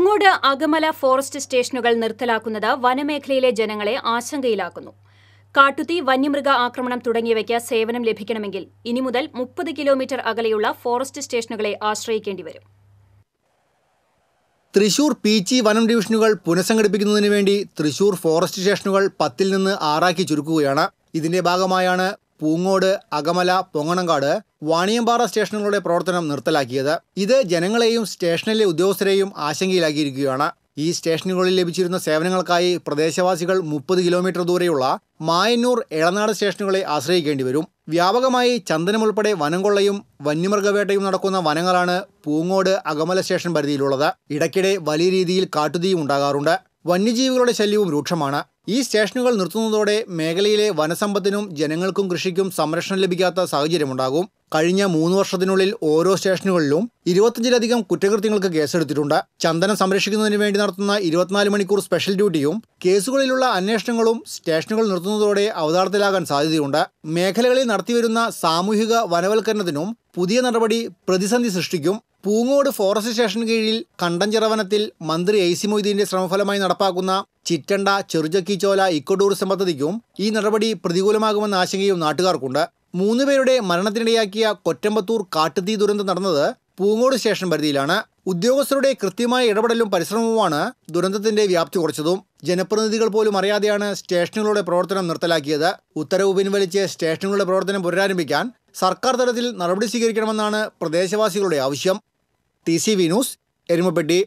Poongode Akamala forest സ്റ്റേഷനുകൾ നിർത്തലാക്കുന്നത് വനമേഖലയിലെ ജനങ്ങളെ ആശങ്കയിലാക്കുന്നു കാട്ടുതീ വന്യമൃഗ ആക്രമണം തുടങ്ങിയവയ്ക്ക് സേവനം ലഭിക്കണമെങ്കിൽ ഇനി മുതൽ മുപ്പത് കിലോമീറ്റർ അകലെയുള്ള ഫോറസ്റ്റ് സ്റ്റേഷനുകളെ ആശ്രയിക്കേണ്ടി വരും തൃശൂർ പീച്ചി വനം ഡിവിഷനുകൾ പുനഃസംഘടിപ്പിക്കുന്നതിന് വേണ്ടി തൃശൂർ ഫോറസ്റ്റ് സ്റ്റേഷനുകൾ പത്തിൽ നിന്ന് ആറാക്കി ചുരുക്കുകയാണ് ഇതിന്റെ ഭാഗമായാണ് പൂങ്ങോട് അകമല പൊങ്ങണങ്കാട് വാണിയമ്പാറ സ്റ്റേഷനുകളുടെ പ്രവർത്തനം നിർത്തലാക്കിയത് ഇത് ജനങ്ങളെയും സ്റ്റേഷനിലെ ഉദ്യോഗസ്ഥരെയും ആശങ്കയിലാക്കിയിരിക്കുകയാണ് ഈ സ്റ്റേഷനുകളിൽ ലഭിച്ചിരുന്ന സേവനങ്ങൾക്കായി പ്രദേശവാസികൾ മുപ്പത് കിലോമീറ്റർ ദൂരെയുള്ള മായന്നൂർ എളനാട് സ്റ്റേഷനുകളെ ആശ്രയിക്കേണ്ടി വരും വ്യാപകമായി ചന്ദനമുൾപ്പെടെ വനംകൊള്ളയും വന്യമൃഗവേട്ടയും നടക്കുന്ന വനങ്ങളാണ് പൂങ്ങോട് അകമല സ്റ്റേഷൻ പരിധിയിലുള്ളത് ഇടയ്ക്കിടെ വലിയ രീതിയിൽ കാട്ടുതീയും ഉണ്ടാകാറുണ്ട് വന്യജീവികളുടെ ശല്യവും രൂക്ഷമാണ് ഈ സ്റ്റേഷനുകൾ നിർത്തുന്നതോടെ മേഖലയിലെ വനസമ്പത്തിനും ജനങ്ങൾക്കും കൃഷിക്കും സംരക്ഷണം ലഭിക്കാത്ത സാഹചര്യമുണ്ടാകും കഴിഞ്ഞ മൂന്ന് വർഷത്തിനുള്ളിൽ ഓരോ സ്റ്റേഷനുകളിലും ഇരുപത്തഞ്ചിലധികം കുറ്റകൃത്യങ്ങൾക്ക് കേസെടുത്തിട്ടുണ്ട് ചന്ദനം സംരക്ഷിക്കുന്നതിന് വേണ്ടി നടത്തുന്ന ഇരുപത്തിനാല് മണിക്കൂർ സ്പെഷ്യൽ ഡ്യൂട്ടിയും കേസുകളിലുള്ള അന്വേഷണങ്ങളും സ്റ്റേഷനുകൾ നിർത്തുന്നതോടെ അവതാളത്തിലാകാൻ സാധ്യതയുണ്ട് മേഖലകളിൽ നടത്തിവരുന്ന സാമൂഹിക വനവൽക്കരണത്തിനും പുതിയ നടപടി പ്രതിസന്ധി സൃഷ്ടിക്കും പൂങ്ങോട് ഫോറസ്റ്റ് സ്റ്റേഷന് കീഴിൽ കണ്ടഞ്ചിറവനത്തിൽ മന്ത്രി എ സി മൊയ്തീന്റെ ശ്രമഫലമായി നടപ്പാക്കുന്ന ചിറ്റണ്ട ചെറുചക്കിച്ചോല ഇക്കോടൂറിസം പദ്ധതിക്കും ഈ നടപടി പ്രതികൂലമാകുമെന്ന ആശങ്കയും നാട്ടുകാർക്കുണ്ട് പേരുടെ മരണത്തിനിടയാക്കിയ കൊറ്റമ്പത്തൂർ കാട്ടുതീ ദുരന്തം നടന്നത് പൂങ്ങോട് സ്റ്റേഷൻ പരിധിയിലാണ് ഉദ്യോഗസ്ഥരുടെ കൃത്യമായ ഇടപെടലും പരിശ്രമവുമാണ് ദുരന്തത്തിന്റെ വ്യാപ്തി കുറച്ചതും ജനപ്രതിനിധികൾ പോലും അറിയാതെയാണ് സ്റ്റേഷനുകളുടെ പ്രവർത്തനം നിർത്തലാക്കിയത് ഉത്തരവ് പിൻവലിച്ച് സ്റ്റേഷനുകളുടെ പ്രവർത്തനം പുനരാരംഭിക്കാൻ സർക്കാർ തലത്തിൽ നടപടി സ്വീകരിക്കണമെന്നാണ് പ്രദേശവാസികളുടെ ആവശ്യം ടി സി വിനൂസ് എരുമപ്പെട്ടി